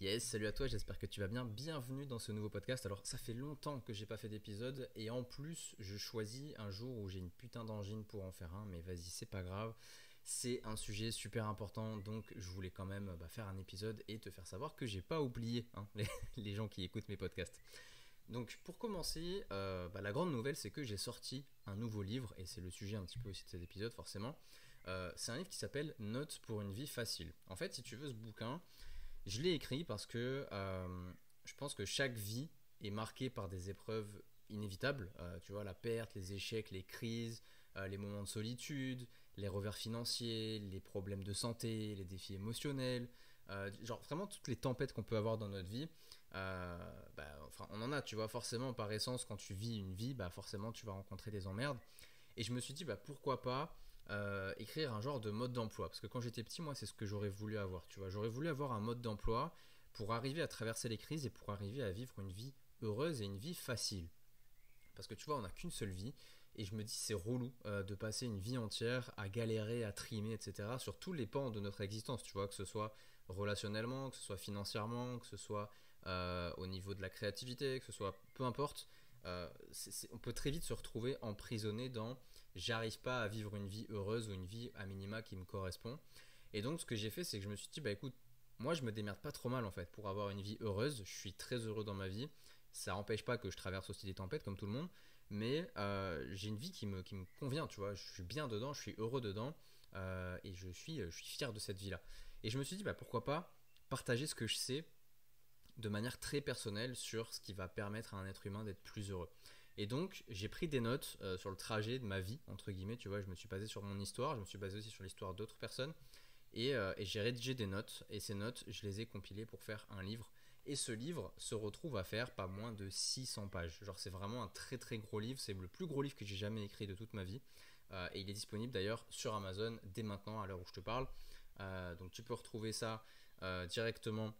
Yes, salut à toi, j'espère que tu vas bien. Bienvenue dans ce nouveau podcast. Alors, ça fait longtemps que j'ai pas fait d'épisode et en plus, je choisis un jour où j'ai une putain d'angine pour en faire un, mais vas-y, c'est pas grave. C'est un sujet super important, donc je voulais quand même bah, faire un épisode et te faire savoir que j'ai pas oublié hein, les, gens qui écoutent mes podcasts. Donc pour commencer, euh, bah, la grande nouvelle c'est que j'ai sorti un nouveau livre, et c'est le sujet un petit peu aussi de cet épisode forcément. Euh, c'est un livre qui s'appelle Notes pour une vie facile. En fait, si tu veux ce bouquin, je l'ai écrit parce que euh, je pense que chaque vie est marquée par des épreuves inévitables. Euh, tu vois, la perte, les échecs, les crises, euh, les moments de solitude, les revers financiers, les problèmes de santé, les défis émotionnels. genre vraiment toutes les tempêtes qu'on peut avoir dans notre vie. Bah, enfin, on en a, tu vois, forcément par essence quand tu vis une vie, bah forcément tu vas rencontrer des emmerdes. Et je me suis dit, bah, pourquoi pas euh, écrire un genre de mode d'emploi. Parce que quand j'étais petit, moi, c'est ce que j'aurais voulu avoir, tu vois. J'aurais voulu avoir un mode d'emploi pour arriver à traverser les crises et pour arriver à vivre une vie heureuse et une vie facile. Parce que tu vois, on n'a qu'une seule vie, et je me dis c'est relou euh, de passer une vie entière à galérer, à trimer, etc. sur tous les pans de notre existence, tu vois, que ce soit relationnellement, que ce soit financièrement, que ce soit euh, au niveau de la créativité, que ce soit peu importe. on peut très vite se retrouver emprisonné dans j'arrive pas à vivre une vie heureuse ou une vie à minima qui me correspond. Et donc ce que j'ai fait, c'est que je me suis dit, bah écoute, moi je me démerde pas trop mal en fait pour avoir une vie heureuse, je suis très heureux dans ma vie, ça n'empêche pas que je traverse aussi des tempêtes comme tout le monde, mais euh, j'ai une vie qui me, qui me convient, tu vois, je suis bien dedans, je suis heureux dedans, euh, et je suis, je suis fier de cette vie-là. Et je me suis dit, bah pourquoi pas partager ce que je sais de manière très personnelle sur ce qui va permettre à un être humain d'être plus heureux. Et donc, j'ai pris des notes euh, sur le trajet de ma vie, entre guillemets, tu vois, je me suis basé sur mon histoire, je me suis basé aussi sur l'histoire d'autres personnes, et, euh, j'ai rédigé des notes, et ces notes, je les ai compilées pour faire un livre. Et ce livre se retrouve à faire pas moins de 600 pages. Genre, c'est vraiment un très très gros livre, c'est le plus gros livre que j'ai jamais écrit de toute ma vie. Euh, et il est disponible d'ailleurs sur Amazon dès maintenant, à l'heure où je te parle. donc, tu peux retrouver ça directement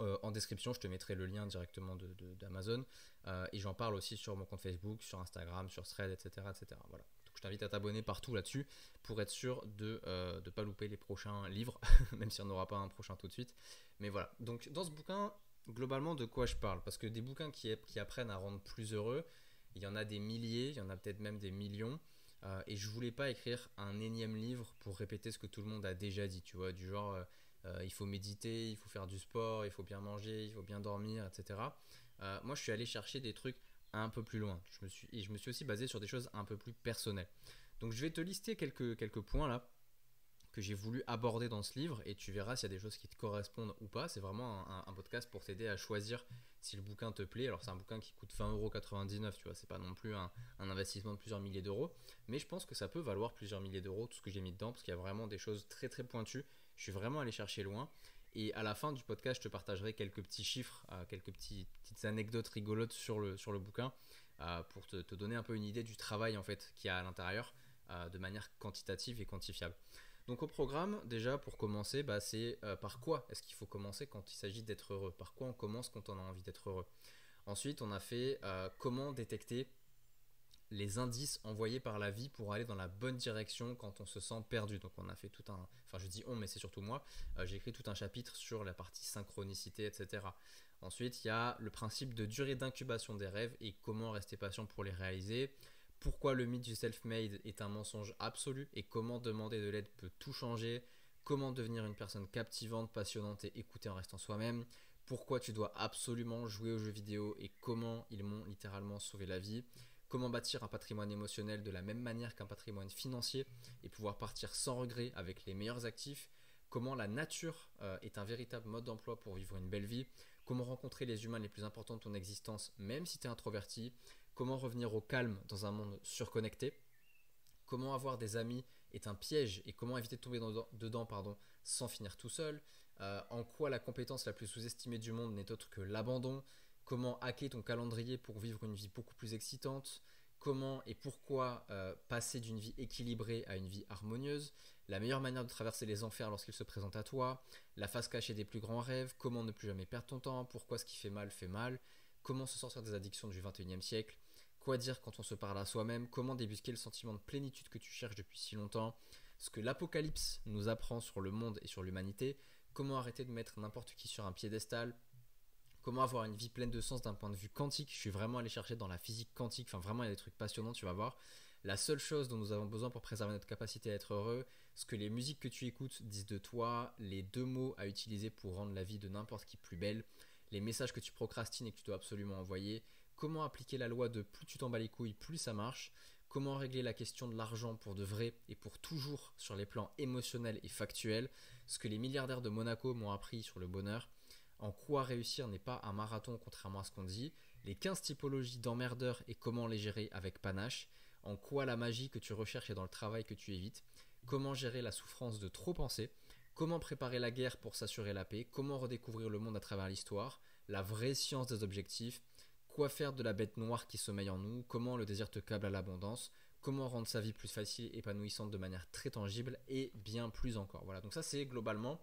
euh, en description, je te mettrai le lien directement d'Amazon. De, euh, et j'en parle aussi sur mon compte Facebook, sur Instagram, sur Thread, etc. etc. Voilà. Donc je t'invite à t'abonner partout là-dessus pour être sûr de ne euh, pas louper les prochains livres, même si on n'aura pas un prochain tout de suite. Mais voilà. Donc dans ce bouquin, globalement, de quoi je parle Parce que des bouquins qui, qui apprennent à rendre plus heureux, il y en a des milliers, il y en a peut-être même des millions. et je voulais pas écrire un énième livre pour répéter ce que tout le monde a déjà dit, tu vois, du genre euh, il faut méditer, il faut faire du sport, il faut bien manger, il faut bien dormir, etc. Euh, moi, je suis allé chercher des trucs un peu plus loin. Je me suis, et je me suis aussi basé sur des choses un peu plus personnelles. Donc je vais te lister quelques, points là que j'ai voulu aborder dans ce livre et tu verras s'il y a des choses qui te correspondent ou pas. C'est vraiment un, podcast pour t'aider à choisir si le bouquin te plaît. Alors c'est un bouquin qui coûte 20,99€, tu vois, c'est pas non plus un, un investissement de plusieurs milliers d'euros, mais je pense que ça peut valoir plusieurs milliers d'euros, tout ce que j'ai mis dedans, parce qu'il y a vraiment des choses très très pointues je suis vraiment allé chercher loin. Et à la fin du podcast, je te partagerai quelques petits chiffres, euh, quelques petits, petites anecdotes rigolotes sur le, sur le bouquin euh, pour te, donner un peu une idée du travail en fait qu'il y a à l'intérieur euh, de manière quantitative et quantifiable. Donc au programme, déjà pour commencer, bah, c'est par quoi est-ce qu'il faut commencer quand il s'agit d'être heureux Par quoi on commence quand on a envie d'être heureux Ensuite, on a fait comment détecter les indices envoyés par la vie pour aller dans la bonne direction quand on se sent perdu. Donc on a fait tout un... Enfin je dis on, mais c'est surtout moi. Euh, j'ai écrit tout un chapitre sur la partie synchronicité, etc. Ensuite, il y a le principe de durée d'incubation des rêves et comment rester patient pour les réaliser. Pourquoi le mythe du self-made est un mensonge absolu et comment demander de l'aide peut tout changer. Comment devenir une personne captivante, passionnante et écouter en restant soi-même. Pourquoi tu dois absolument jouer aux jeux vidéo et comment ils m'ont littéralement sauvé la vie comment bâtir un patrimoine émotionnel de la même manière qu'un patrimoine financier et pouvoir partir sans regret avec les meilleurs actifs, comment la nature euh, est un véritable mode d'emploi pour vivre une belle vie, comment rencontrer les humains les plus importants de ton existence même si tu es introverti, comment revenir au calme dans un monde surconnecté, comment avoir des amis est un piège et comment éviter de tomber dedans pardon, sans finir tout seul, euh, en quoi la compétence la plus sous-estimée du monde n'est autre que l'abandon, comment hacker ton calendrier pour vivre une vie beaucoup plus excitante, comment et pourquoi euh, passer d'une vie équilibrée à une vie harmonieuse, la meilleure manière de traverser les enfers lorsqu'ils se présentent à toi, la face cachée des plus grands rêves, comment ne plus jamais perdre ton temps, pourquoi ce qui fait mal fait mal, comment se sortir des addictions du 21e siècle, quoi dire quand on se parle à soi-même, comment débusquer le sentiment de plénitude que tu cherches depuis si longtemps, ce que l'apocalypse nous apprend sur le monde et sur l'humanité, comment arrêter de mettre n'importe qui sur un piédestal, comment avoir une vie pleine de sens d'un point de vue quantique. Je suis vraiment allé chercher dans la physique quantique, enfin vraiment il y a des trucs passionnants, tu vas voir. La seule chose dont nous avons besoin pour préserver notre capacité à être heureux, ce que les musiques que tu écoutes disent de toi, les deux mots à utiliser pour rendre la vie de n'importe qui plus belle, les messages que tu procrastines et que tu dois absolument envoyer, comment appliquer la loi de plus tu t'en bats les couilles, plus ça marche, comment régler la question de l'argent pour de vrai et pour toujours sur les plans émotionnels et factuels, ce que les milliardaires de Monaco m'ont appris sur le bonheur, en quoi réussir n'est pas un marathon contrairement à ce qu'on dit, les 15 typologies d'emmerdeurs et comment les gérer avec panache, en quoi la magie que tu recherches est dans le travail que tu évites, comment gérer la souffrance de trop penser, comment préparer la guerre pour s'assurer la paix, comment redécouvrir le monde à travers l'histoire, la vraie science des objectifs, quoi faire de la bête noire qui sommeille en nous, comment le désir te câble à l'abondance, comment rendre sa vie plus facile, et épanouissante de manière très tangible et bien plus encore. Voilà, donc ça c'est globalement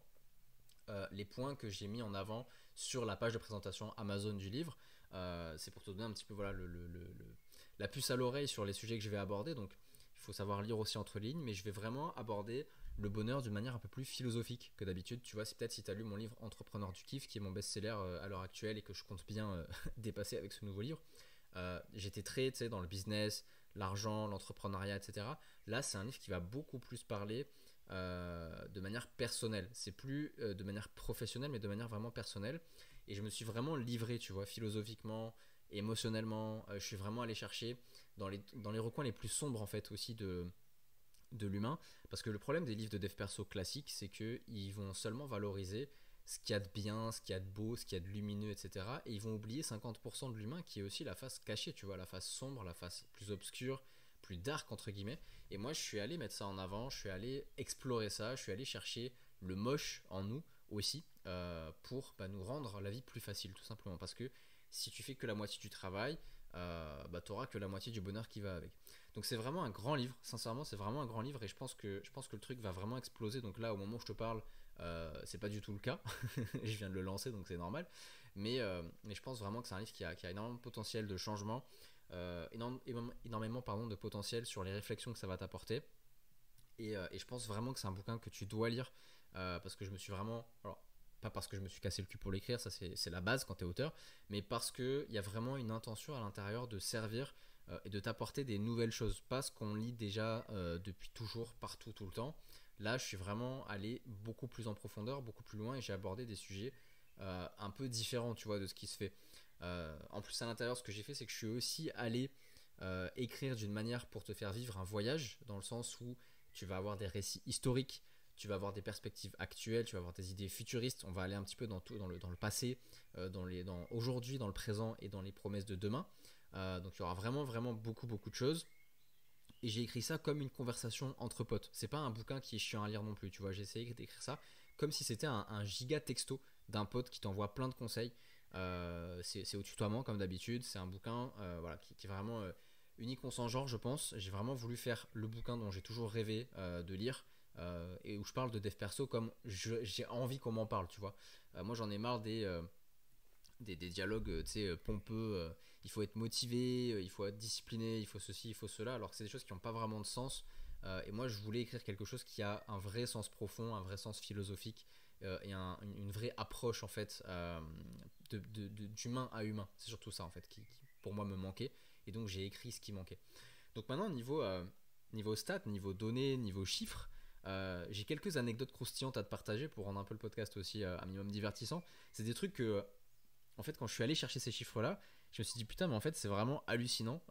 euh, les points que j'ai mis en avant sur la page de présentation Amazon du livre. Euh, c'est pour te donner un petit peu voilà, la puce à l'oreille sur les sujets que je vais aborder. Donc il faut savoir lire aussi entre lignes, mais je vais vraiment aborder le bonheur d'une manière un peu plus philosophique que d'habitude. Tu vois, c'est peut-être si tu as lu mon livre Entrepreneur du kiff, qui est mon best-seller euh, à l'heure actuelle et que je compte bien dépasser avec ce nouveau livre. j'étais très dans le business, l'argent, l'entrepreneuriat, etc. Là, c'est un livre qui va beaucoup plus parler euh, de manière personnelle. C'est plus euh, de manière professionnelle, mais de manière vraiment personnelle. Et je me suis vraiment livré, tu vois, philosophiquement, émotionnellement. Euh, je suis vraiment allé chercher dans les, recoins les plus sombres, en fait, aussi de, de l'humain. Parce que le problème des livres de dev perso classiques, c'est qu'ils vont seulement valoriser ce qu'il y a de bien, ce qu'il y a de beau, ce qu'il y a de lumineux, etc. Et ils vont oublier 50% de l'humain qui est aussi la face cachée, tu vois, la face sombre, la face plus obscure, plus dark entre guillemets. Et moi, je suis allé mettre ça en avant, je suis allé explorer ça, je suis allé chercher le moche en nous aussi euh, pour bah, nous rendre la vie plus facile tout simplement. Parce que si tu fais que la moitié du travail, euh, bah, tu auras que la moitié du bonheur qui va avec. Donc c'est vraiment un grand livre, sincèrement, c'est vraiment un grand livre et je pense, que, je pense que le truc va vraiment exploser. Donc là, au moment où je te parle, euh, c'est pas du tout le cas. je viens de le lancer, donc c'est normal. Mais, je pense vraiment que c'est un livre qui a, qui a, énormément potentiel de changement euh, énormément de potentiel sur les réflexions que ça va t'apporter. Euh, et, je pense vraiment que c'est un bouquin que tu dois lire euh, parce que je me suis vraiment. Alors, pas parce que je me suis cassé le cul pour l'écrire, ça c'est la base quand tu es auteur, mais parce qu'il y a vraiment une intention à l'intérieur de servir et de t'apporter des nouvelles choses. Pas ce qu'on lit déjà depuis toujours, partout, tout le temps. Là, je suis vraiment allé beaucoup plus en profondeur, beaucoup plus loin et j'ai abordé des sujets un peu différents, tu vois, de ce qui se fait. Euh, en plus, à l'intérieur, ce que j'ai fait, c'est que je suis aussi allé euh, écrire d'une manière pour te faire vivre un voyage, dans le sens où tu vas avoir des récits historiques, tu vas avoir des perspectives actuelles, tu vas avoir des idées futuristes. On va aller un petit peu dans tout, dans le, passé, euh, dans dans aujourd'hui, dans le présent et dans les promesses de demain. donc il y aura vraiment, vraiment beaucoup, beaucoup de choses. Et j'ai écrit ça comme une conversation entre potes. C'est pas un bouquin qui est chiant à lire non plus. Tu vois, j'ai essayé d'écrire ça comme si c'était un giga texto d'un pote qui t'envoie plein de conseils euh, c'est au tutoiement comme d'habitude, c'est un bouquin euh, voilà, qui, est vraiment euh, unique en son genre, je pense. J'ai vraiment voulu faire le bouquin dont j'ai toujours rêvé de lire. et où je parle de dev perso comme j'ai envie qu'on m'en parle, tu vois. moi, j'en ai marre des, des, dialogues, tu pompeux. il faut être motivé, il faut être discipliné, il faut ceci, il faut cela, alors que c'est des choses qui n'ont pas vraiment de sens. et moi, je voulais écrire quelque chose qui a un vrai sens profond, un vrai sens philosophique et une, vraie approche, en fait, d'humain à humain. C'est surtout ça en fait qui, pour moi me manquait. Et donc j'ai écrit ce qui manquait. Donc maintenant niveau, euh, niveau stats, niveau données, niveau chiffres, euh, j'ai quelques anecdotes croustillantes à te partager pour rendre un peu le podcast aussi euh, un minimum divertissant. C'est des trucs que, en fait, quand je suis allé chercher ces chiffres-là, je me suis dit putain, mais en fait, c'est vraiment hallucinant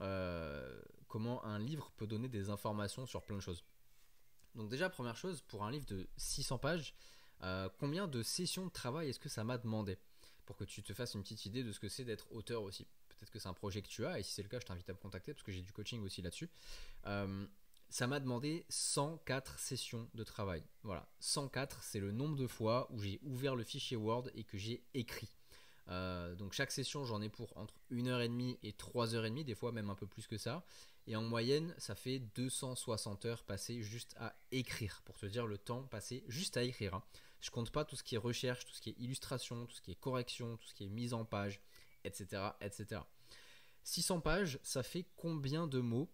comment un livre peut donner des informations sur plein de choses. Donc déjà, première chose, pour un livre de 600 pages, combien de sessions de travail est-ce que ça m'a demandé pour que tu te fasses une petite idée de ce que c'est d'être auteur aussi. Peut-être que c'est un projet que tu as, et si c'est le cas, je t'invite à me contacter parce que j'ai du coaching aussi là-dessus. Euh, ça m'a demandé 104 sessions de travail. Voilà, 104, c'est le nombre de fois où j'ai ouvert le fichier Word et que j'ai écrit. Euh, donc chaque session, j'en ai pour entre 1h30 et 3h30, des fois même un peu plus que ça. Et en moyenne, ça fait 260 heures passées juste à écrire, pour te dire le temps passé juste à écrire. Je hein. Je compte pas tout ce qui est recherche, tout ce qui est illustration, tout ce qui est correction, tout ce qui est mise en page, etc. etc. 600 pages, ça fait combien de mots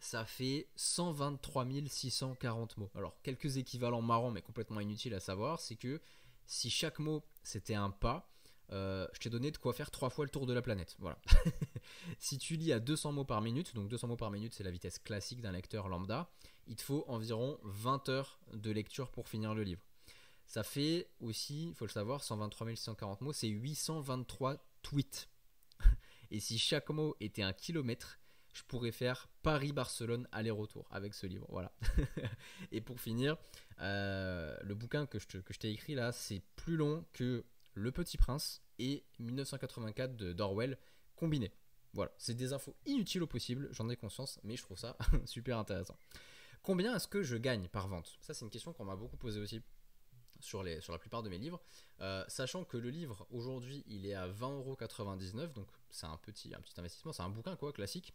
ça fait 123 640 mots. Alors, quelques équivalents marrants mais complètement inutiles à savoir, c'est que si chaque mot c'était un pas, euh, je t'ai donné de quoi faire trois fois le tour de la planète. Voilà. si tu lis à 200 mots par minute, donc 200 mots par minute, c'est la vitesse classique d'un lecteur lambda, il te faut environ 20 heures de lecture pour finir le livre. Ça fait aussi, il faut le savoir, 123 640 mots, c'est 823 tweets. Et si chaque mot était un kilomètre, je pourrais faire Paris-Barcelone aller-retour avec ce livre. Voilà. et pour finir, euh, le bouquin que je t'ai écrit là, c'est plus long que le Petit Prince et 1984 de d'Orwell combinés. Voilà, c'est des infos inutiles au possible, j'en ai conscience, mais je trouve ça super intéressant. Combien est-ce que je gagne par vente Ça, c'est une question qu'on m'a beaucoup posée aussi sur, les, sur la plupart de mes livres. Euh, sachant que le livre, aujourd'hui, il est à 20,99€, donc c'est un petit, un petit investissement, c'est un bouquin quoi, classique.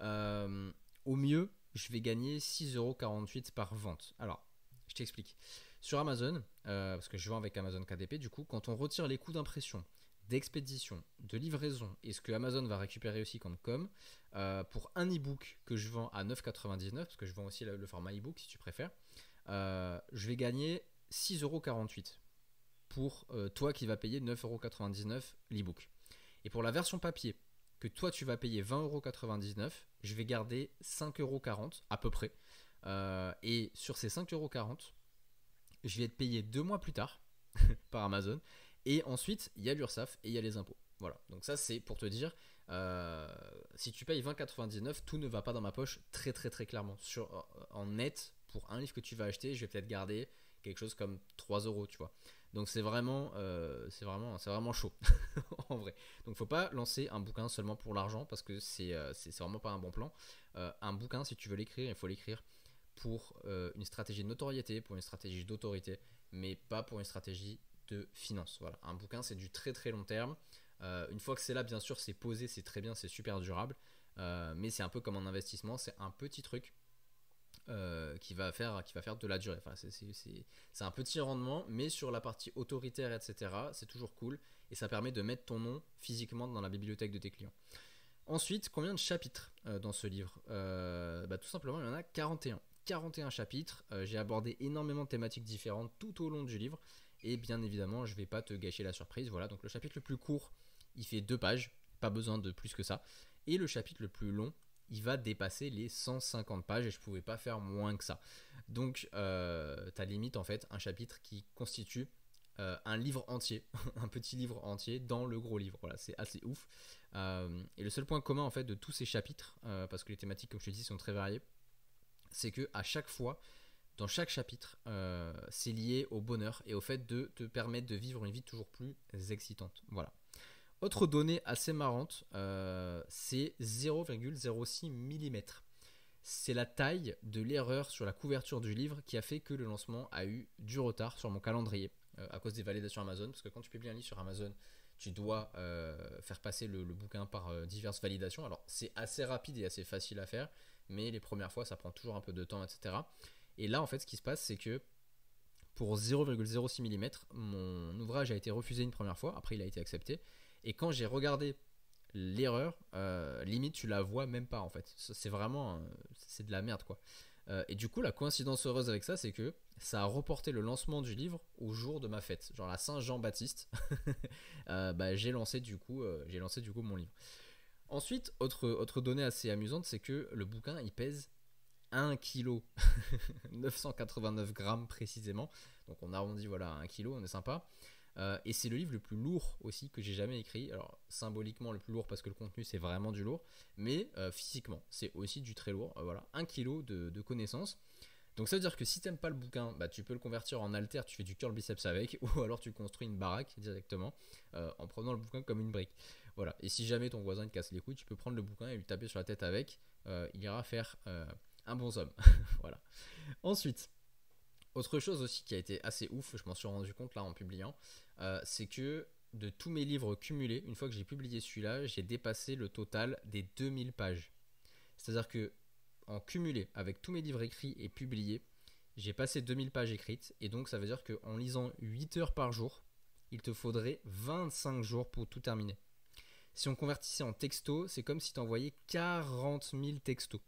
Euh, au mieux, je vais gagner 6,48€ par vente. Alors, je t'explique. Sur Amazon, euh, parce que je vends avec Amazon KDP, du coup, quand on retire les coûts d'impression, d'expédition, de livraison et ce que Amazon va récupérer aussi comme com, euh, pour un e-book que je vends à 9,99, parce que je vends aussi le, format e-book si tu préfères, euh, je vais gagner 6,48€ pour toi qui vas payer 9,99€ l'e-book. Et pour la version papier, que toi tu vas payer 20,99€, je vais garder 5,40€ à peu près. et sur ces 5,40€, je vais être payé deux mois plus tard par Amazon. Et ensuite, il y a l'URSSAF et il y a les impôts. Voilà, donc ça c'est pour te dire, euh, si tu payes 20,99, tout ne va pas dans ma poche très très très clairement. Sur, en net, pour un livre que tu vas acheter, je vais peut-être garder quelque chose comme 3 euros, tu vois. Donc c'est vraiment, euh, c'est vraiment, vraiment chaud en vrai. Donc ne faut pas lancer un bouquin seulement pour l'argent parce que c'est, euh, c'est vraiment pas un bon plan. un bouquin, si tu veux l'écrire, il faut l'écrire pour euh, une stratégie de notoriété, pour une stratégie d'autorité, mais pas pour une stratégie de finance. Voilà, un bouquin c'est du très très long terme. Euh, une fois que c'est là, bien sûr, c'est posé, c'est très bien, c'est super durable, euh, mais c'est un peu comme un investissement, c'est un petit truc. qui, va faire, qui va faire de la durée. c'est un petit rendement, mais sur la partie autoritaire, etc., c'est toujours cool et ça permet de mettre ton nom physiquement dans la bibliothèque de tes clients. Ensuite, combien de chapitres dans ce livre bah, Tout simplement, il y en a 41. 41 chapitres. Euh, j'ai abordé énormément de thématiques différentes tout au long du livre. Et bien évidemment, je vais pas te gâcher la surprise. Voilà, donc le chapitre le plus court, il fait deux pages, pas besoin de plus que ça. Et le chapitre le plus long, il va dépasser les 150 pages et je pouvais pas faire moins que ça. Donc, euh, t'as limite en fait un chapitre qui constitue euh, un livre entier, un petit livre entier dans le gros livre. Voilà, c'est assez ouf. et le seul point commun en fait de tous ces chapitres, parce que les thématiques, comme je te dis, sont très variées, c'est que à chaque fois, dans chaque chapitre, euh, c'est lié au bonheur et au fait de te permettre de vivre une vie toujours plus excitante. Voilà. Autre donnée assez marrante, euh, c'est 0,06 mm. C'est la taille de l'erreur sur la couverture du livre qui a fait que le lancement a eu du retard sur mon calendrier euh, à cause des validations Amazon. Parce que quand tu publies un livre sur Amazon, tu dois faire passer le bouquin par diverses validations. Alors c'est assez rapide et assez facile à faire mais les premières fois, ça prend toujours un peu de temps, etc. Et là, en fait, ce qui se passe, c'est que pour 0,06 mm, mon ouvrage a été refusé une première fois, après il a été accepté. Et quand j'ai regardé l'erreur, euh, limite tu la vois même pas en fait. C'est vraiment, c'est de la merde quoi. Euh, et du coup, la coïncidence heureuse avec ça, c'est que ça a reporté le lancement du livre au jour de ma fête, genre la Saint Jean Baptiste. Euh, bah, j'ai lancé j'ai lancé du coup mon livre. Ensuite, autre, autre donnée assez amusante, c'est que le bouquin, il pèse 1 kg, 989 grammes précisément. Donc on arrondit voilà 1 kg, on est sympa. Euh, et c'est le livre le plus lourd aussi que j'ai jamais écrit. Alors symboliquement le plus lourd parce que le contenu c'est vraiment du lourd, mais euh, physiquement c'est aussi du très lourd. Euh, voilà, 1 kg de, connaissances. Donc ça veut dire que si t'aimes pas le bouquin, bah, tu peux le convertir en alter, tu fais du curl biceps avec, ou alors tu construis une baraque directement en prenant le bouquin comme une brique. Voilà. Et si jamais ton voisin te casse les couilles, tu peux prendre le bouquin et lui taper sur la tête avec. Euh, il ira faire euh, un bon homme. voilà. Ensuite, autre chose aussi qui a été assez ouf, je m'en suis rendu compte là en publiant, euh, c'est que de tous mes livres cumulés, une fois que j'ai publié celui-là, j'ai dépassé le total des 2000 pages. C'est-à-dire que en cumulé avec tous mes livres écrits et publiés, j'ai passé 2000 pages écrites et donc ça veut dire qu'en lisant 8 heures par jour, il te faudrait 25 jours pour tout terminer. Si on convertissait en texto, c'est comme si tu envoyais 40 000 textos.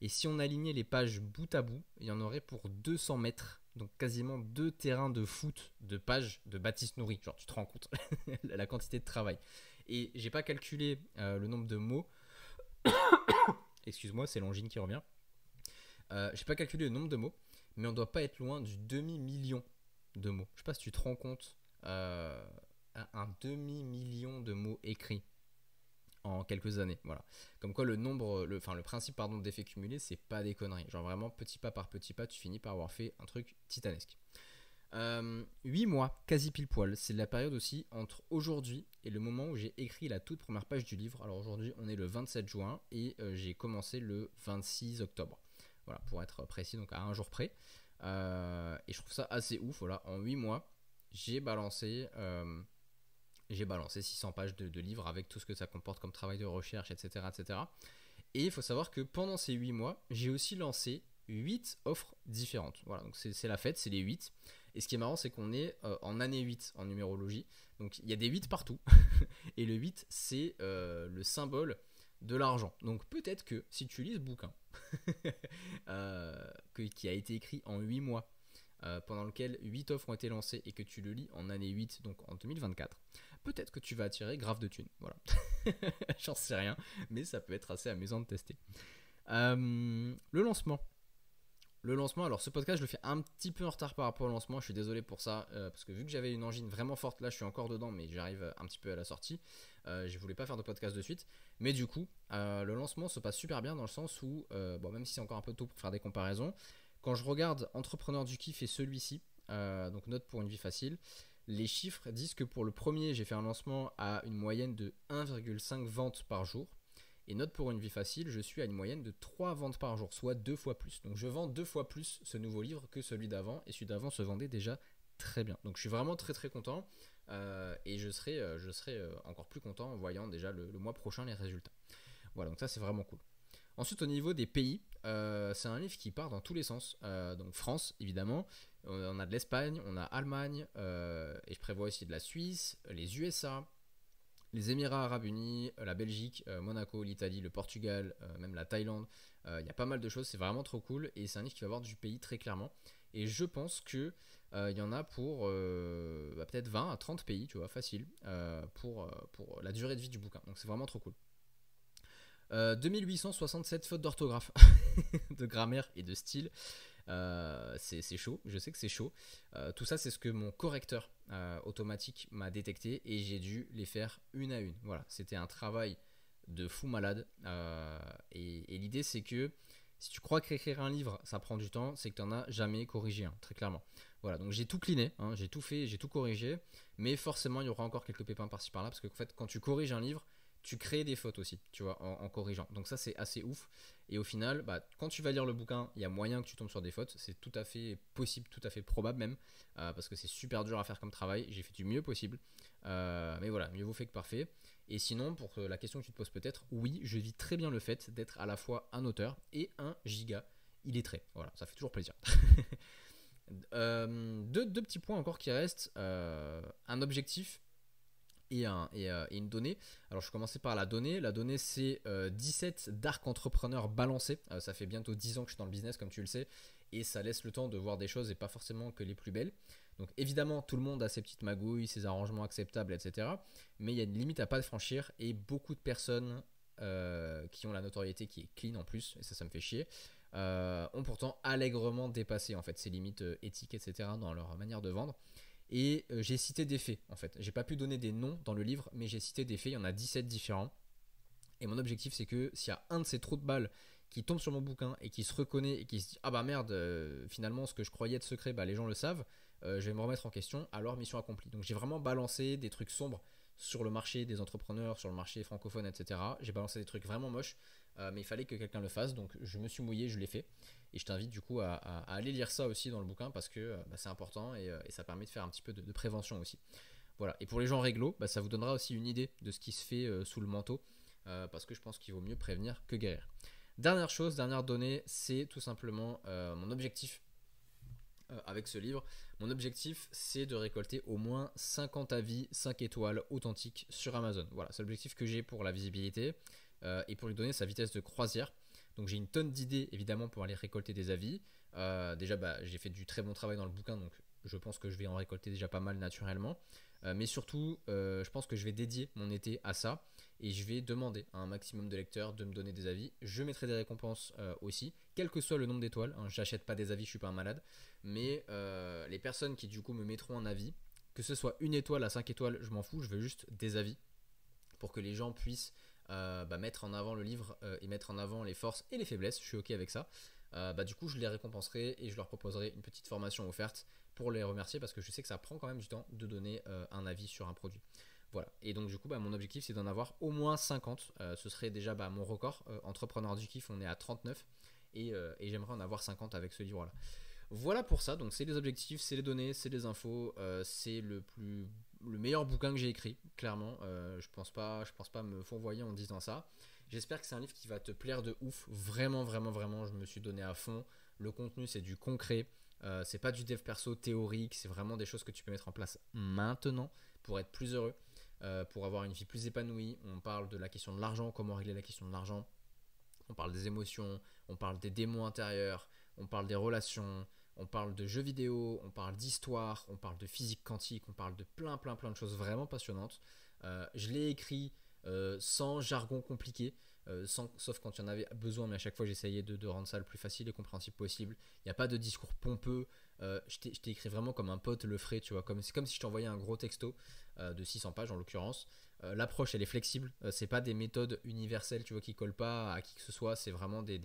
Et si on alignait les pages bout à bout, il y en aurait pour 200 mètres. Donc quasiment deux terrains de foot de pages de Baptiste Nourri. Genre, tu te rends compte la quantité de travail. Et j'ai pas calculé euh, le nombre de mots. Excuse-moi, c'est Longine qui revient. Euh, j'ai pas calculé le nombre de mots, mais on doit pas être loin du demi-million de mots. Je sais pas si tu te rends compte. Euh, un demi-million de mots écrits en quelques années. Voilà. Comme quoi le nombre, le, enfin le principe pardon d'effet cumulé, c'est pas des conneries. Genre vraiment petit pas par petit pas, tu finis par avoir fait un truc titanesque. Euh, huit 8 mois, quasi pile poil. C'est la période aussi entre aujourd'hui et le moment où j'ai écrit la toute première page du livre. Alors aujourd'hui, on est le 27 juin et euh, j'ai commencé le 26 octobre. Voilà, pour être précis, donc à un jour près. Euh, et je trouve ça assez ouf. Voilà, en 8 mois, j'ai balancé j'ai balancé 600 pages de, livres avec tout ce que ça comporte comme travail de recherche, etc. etc. Et il faut savoir que pendant ces 8 mois, j'ai aussi lancé 8 offres différentes. Voilà, donc c'est la fête, c'est les 8. Et ce qui est marrant, c'est qu'on est, euh, en année 8 en numérologie. Donc il y a des 8 partout. et le 8, c'est euh, le symbole de l'argent. Donc peut-être que si tu lis ce bouquin, euh, qui a été écrit en 8 mois, pendant lequel 8 offres ont été lancées, et que tu le lis en année 8, donc en 2024, peut-être que tu vas attirer grave de thunes. Voilà. J'en sais rien, mais ça peut être assez amusant de tester. Euh, le lancement. Le lancement, alors ce podcast, je le fais un petit peu en retard par rapport au lancement. Je suis désolé pour ça, euh, parce que vu que j'avais une engine vraiment forte, là je suis encore dedans, mais j'arrive un petit peu à la sortie. Je euh, je voulais pas faire de podcast de suite. Mais du coup, le lancement se passe super bien dans le sens où, bon, même si c'est encore un peu tôt pour faire des comparaisons, quand je regarde Entrepreneur du Kiff et celui-ci, donc note pour une vie facile, les chiffres disent que pour le premier, j'ai fait un lancement à une moyenne de 1,5 ventes par jour. Et note pour une vie facile, je suis à une moyenne de 3 ventes par jour, soit deux fois plus. Donc je vends deux fois plus ce nouveau livre que celui d'avant, et celui d'avant se vendait déjà très bien. Donc je suis vraiment très très content, euh, et je serai, euh, je serai euh, encore plus content en voyant déjà le, le mois prochain les résultats. Voilà, donc ça c'est vraiment cool. Ensuite au niveau des pays, c'est un livre qui part dans tous les sens. donc France évidemment, on a de l'Espagne, on a Allemagne, euh, et je prévois aussi de la Suisse, les USA, les Émirats arabes unis, la Belgique, euh, Monaco, l'Italie, le Portugal, euh, même la Thaïlande. Il y a pas mal de choses, c'est vraiment trop cool, et c'est un livre qui va voir du pays très clairement. Et je pense que il y en a pour bah, peut-être 20 à 30 pays, tu vois, facile, pour, pour la durée de vie du bouquin. Donc c'est vraiment trop cool. 2867 fautes d'orthographe, de grammaire et de style. Euh, c'est chaud, je sais que c'est chaud. Euh, tout ça, c'est ce que mon correcteur euh, automatique m'a détecté et j'ai dû les faire une à une. Voilà, c'était un travail de fou malade. et, l'idée, c'est que si tu crois qu'écrire un livre, ça prend du temps, c'est que tu en as jamais corrigé, un très clairement. Voilà, donc j'ai tout cliné, hein. j'ai tout fait, j'ai tout corrigé, mais forcément il y aura encore quelques pépins par-ci par-là, parce que en fait, quand tu corriges un livre, tu crées des fautes aussi, tu vois, en, corrigeant. Donc ça, c'est assez ouf. Et au final, bah, quand tu vas lire le bouquin, il y a moyen que tu tombes sur des fautes. C'est tout à fait possible, tout à fait probable même, euh, parce que c'est super dur à faire comme travail. J'ai fait du mieux possible. Euh, mais voilà, mieux vaut fait que parfait. Et sinon, pour euh, la question que tu te poses peut-être, oui, je vis très bien le fait d'être à la fois un auteur et un giga illettré. Voilà, ça fait toujours plaisir. deux, petits points encore qui restent. un objectif euh, et, une donnée. Alors je commençais par la donnée. La donnée c'est 17 euh, dark entrepreneurs balancés. Euh, ça fait bientôt 10 ans que je suis dans le business comme tu le sais. Et ça laisse le temps de voir des choses et pas forcément que les plus belles. Donc évidemment tout le monde a ses petites magouilles, ses arrangements acceptables, etc. Mais il y a une limite à pas franchir et beaucoup de personnes qui ont la notoriété qui est clean en plus, et ça ça me fait chier, ont pourtant allègrement dépassé en fait ces limites éthiques, etc. dans leur manière de vendre. Et euh, j'ai cité des faits, en fait. J'ai pas pu donner des noms dans le livre, mais j'ai cité des faits. Il y en a 17 différents. Et mon objectif, c'est que s'il y a un de ces trous de balles qui tombe sur mon bouquin et qui se reconnaît et qui se dit Ah bah merde, euh, finalement, ce que je croyais de secret, bah les gens le savent, euh, je vais me remettre en question, alors mission accomplie. Donc j'ai vraiment balancé des trucs sombres sur le marché des entrepreneurs, sur le marché francophone, etc. J'ai balancé des trucs vraiment moches, euh, mais il fallait que quelqu'un le fasse, donc je me suis mouillé, je l'ai fait. Et je t'invite du coup à, aller lire ça aussi dans le bouquin parce que euh, bah, c'est important euh, et, ça permet de faire un petit peu de, prévention aussi. Voilà. Et pour les gens réglo, bah, ça vous donnera aussi une idée de ce qui se fait sous le manteau parce que je pense qu'il vaut mieux prévenir que guérir. Dernière chose, dernière donnée, c'est tout simplement mon objectif euh, avec ce livre. Mon objectif, c'est de récolter au moins 50 avis 5 étoiles authentiques sur Amazon. Voilà, c'est l'objectif que j'ai pour la visibilité euh, et pour lui donner sa vitesse de croisière. Donc j'ai une tonne d'idées évidemment pour aller récolter des avis. Euh, déjà, bah, j'ai fait du très bon travail dans le bouquin, donc je pense que je vais en récolter déjà pas mal naturellement. Euh, mais surtout, euh, je pense que je vais dédier mon été à ça et je vais demander à un maximum de lecteurs de me donner des avis. Je mettrai des récompenses euh, aussi, quel que soit le nombre d'étoiles. Hein, j'achète pas des avis, je suis pas un malade. Mais les personnes qui du coup me mettront un avis, que ce soit une étoile à cinq étoiles, je m'en fous, je veux juste des avis pour que les gens puissent bah, mettre en avant le livre et mettre en avant les forces et les faiblesses. Je suis ok avec ça. Bah, du coup, je les récompenserai et je leur proposerai une petite formation offerte pour les remercier parce que je sais que ça prend quand même du temps de donner euh, un avis sur un produit. Voilà. Et donc du coup, bah, mon objectif, c'est d'en avoir au moins 50. Euh, ce serait déjà bah, mon record. Euh, entrepreneur du kiff, on est à 39. Et, j'aimerais en avoir 50 avec ce livre-là. Voilà pour ça. Donc c'est les objectifs, c'est les données, c'est les infos. c'est le le meilleur bouquin que j'ai écrit, clairement. je pense pas, je pense pas me fourvoyer en disant ça. J'espère que c'est un livre qui va te plaire de ouf. Vraiment, vraiment, vraiment, je me suis donné à fond. Le contenu, c'est du concret. Euh, c'est pas du dev perso théorique, c'est vraiment des choses que tu peux mettre en place maintenant pour être plus heureux, euh, pour avoir une vie plus épanouie. On parle de la question de l'argent, comment régler la question de l'argent. On parle des émotions, on parle des démons intérieurs, on parle des relations, on parle de jeux vidéo, on parle d'histoire, on parle de physique quantique, on parle de plein plein plein de choses vraiment passionnantes. Euh, je l'ai écrit euh, sans jargon compliqué, euh, sauf quand il y en avait besoin, mais à chaque fois j'essayais de, rendre ça le plus facile et compréhensible possible. Il n'y a pas de discours pompeux, euh, je t'ai vraiment comme un pote le frais tu vois, c'est comme si je t'envoyais un gros texto de 600 pages en l'occurrence. L'approche elle est flexible, c'est pas des méthodes universelles, tu vois, qui collent pas à qui que ce soit, c'est vraiment des,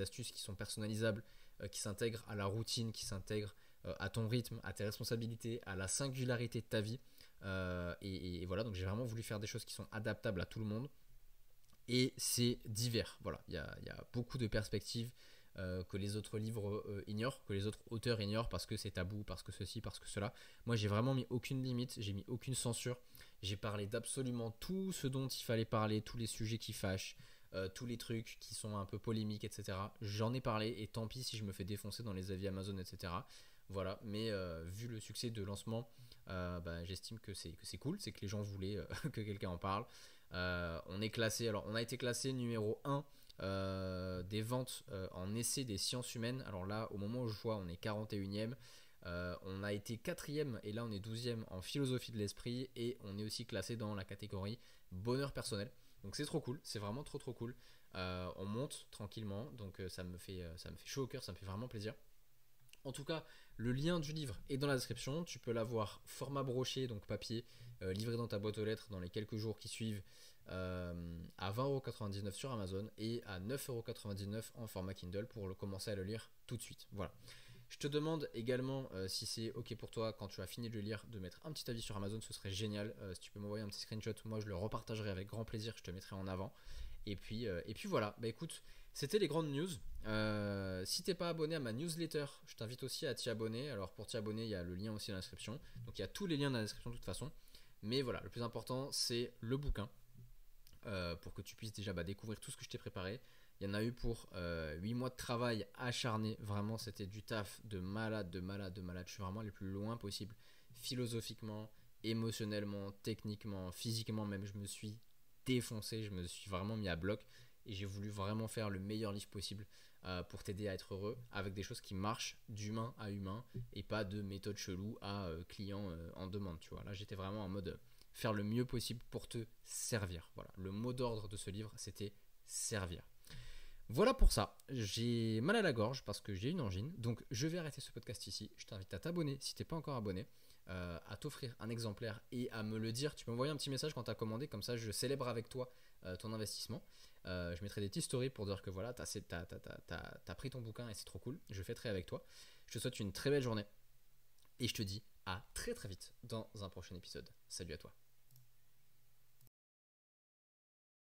astuces qui sont personnalisables, qui s'intègrent à la routine, qui s'intègrent à ton rythme, à tes responsabilités, à la singularité de ta vie. Euh, et, voilà, donc j'ai vraiment voulu faire des choses qui sont adaptables à tout le monde. Et c'est divers. Voilà, il y a, beaucoup de perspectives euh, que les autres livres euh, ignorent, que les autres auteurs ignorent parce que c'est tabou, parce que ceci, parce que cela. Moi, j'ai vraiment mis aucune limite, j'ai mis aucune censure. J'ai parlé d'absolument tout ce dont il fallait parler, tous les sujets qui fâchent. tous les trucs qui sont un peu polémiques, etc. J'en ai parlé et tant pis si je me fais défoncer dans les avis Amazon, etc. Voilà, mais vu le succès de lancement, euh, bah, j'estime que c'est que c'est cool, c'est que les gens voulaient euh, que quelqu'un en parle. Euh, on est classé, alors on a été classé numéro 1 des ventes en essai des sciences humaines. Alors là, au moment où je vois, on est 41e. on a été quatrième et là on est 12e en philosophie de l'esprit et on est aussi classé dans la catégorie bonheur personnel. Donc c'est trop cool, c'est vraiment trop trop cool. on monte tranquillement, donc ça me fait ça me fait chaud au cœur, ça me fait vraiment plaisir. En tout cas, le lien du livre est dans la description. Tu peux l'avoir format broché, donc papier, euh, livré dans ta boîte aux lettres dans les quelques jours qui suivent euh, à 20,99€ sur Amazon et à 9,99€ en format Kindle pour commencer à le lire tout de suite. Voilà. Je te demande également, euh, si c'est OK pour toi, quand tu as fini de le lire, de mettre un petit avis sur Amazon, ce serait génial. si tu peux m'envoyer un petit screenshot, moi je le repartagerai avec grand plaisir, je te mettrai en avant. Et puis, et puis voilà, bah écoute, c'était les grandes news. Euh, si t'es pas abonné à ma newsletter, je t'invite aussi à t'y abonner. Alors pour t'y abonner, il y a le lien aussi dans la description. Donc il y a tous les liens dans la description de toute façon. Mais voilà, le plus important, c'est le bouquin. Euh, pour que tu puisses déjà bah, découvrir tout ce que je t'ai préparé. Il y en a eu pour 8 euh, mois de travail acharné. Vraiment, c'était du taf de malade, de malade, de malade. Je suis vraiment le plus loin possible. Philosophiquement, émotionnellement, techniquement, physiquement même. Je me suis défoncé. Je me suis vraiment mis à bloc et j'ai voulu vraiment faire le meilleur livre possible euh, pour t'aider à être heureux avec des choses qui marchent d'humain à humain et pas de méthode chelou à euh, client euh, en demande, tu vois. Là, j'étais vraiment en mode faire le mieux possible pour te servir. Voilà, le mot d'ordre de ce livre, c'était servir. Voilà pour ça. J'ai mal à la gorge parce que j'ai une angine. Donc je vais arrêter ce podcast ici. Je t'invite à t'abonner si t'es pas encore abonné, à t'offrir un exemplaire et à me le dire. Tu peux m'envoyer un petit message quand tu as commandé, comme ça je célèbre avec toi ton investissement. Euh, je mettrai des petits stories pour dire que voilà, t'as as, as, pris ton bouquin et c'est trop cool. Je fêterai avec toi. Je te souhaite une très belle journée et je te dis à très très vite dans un prochain épisode. Salut à toi.